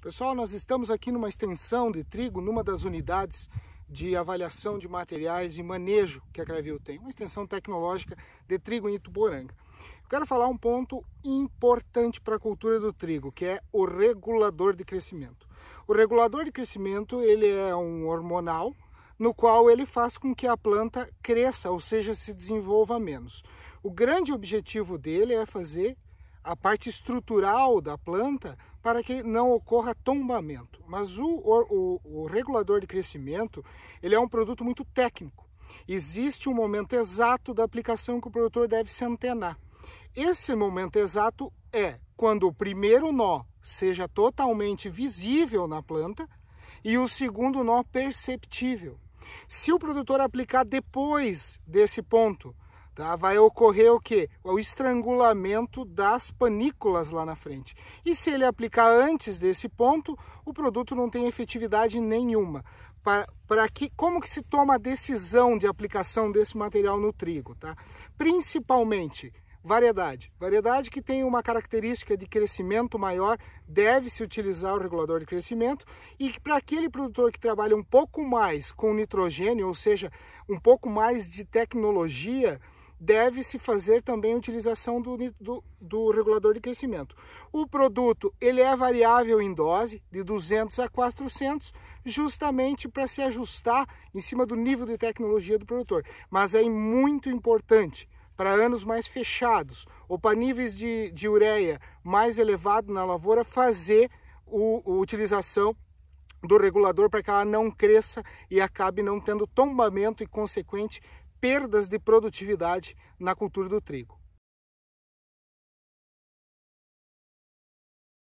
Pessoal, nós estamos aqui numa extensão de trigo, numa das unidades de avaliação de materiais e manejo que a Cravil tem, uma extensão tecnológica de trigo em Ituporanga. Eu quero falar um ponto importante para a cultura do trigo, que é o regulador de crescimento. O regulador de crescimento, ele é um hormonal, no qual ele faz com que a planta cresça, ou seja, se desenvolva menos. O grande objetivo dele é fazer a parte estrutural da planta para que não ocorra tombamento. Mas o, o, o regulador de crescimento ele é um produto muito técnico. Existe um momento exato da aplicação que o produtor deve se antenar. Esse momento exato é quando o primeiro nó seja totalmente visível na planta e o segundo nó perceptível. Se o produtor aplicar depois desse ponto, Tá? Vai ocorrer o que? O estrangulamento das panículas lá na frente. E se ele aplicar antes desse ponto, o produto não tem efetividade nenhuma. Para, para que, como que se toma a decisão de aplicação desse material no trigo? Tá? Principalmente variedade. Variedade que tem uma característica de crescimento maior, deve-se utilizar o regulador de crescimento. E para aquele produtor que trabalha um pouco mais com nitrogênio, ou seja, um pouco mais de tecnologia, deve-se fazer também a utilização do, do, do, regulador de crescimento. O produto ele é variável em dose, de 200 a 400, justamente para se ajustar em cima do nível de tecnologia do produtor. Mas é muito importante para anos mais fechados ou para níveis de, de ureia mais elevado na lavoura fazer o, a utilização do regulador para que ela não cresça e acabe não tendo tombamento e consequente perdas de produtividade na cultura do trigo.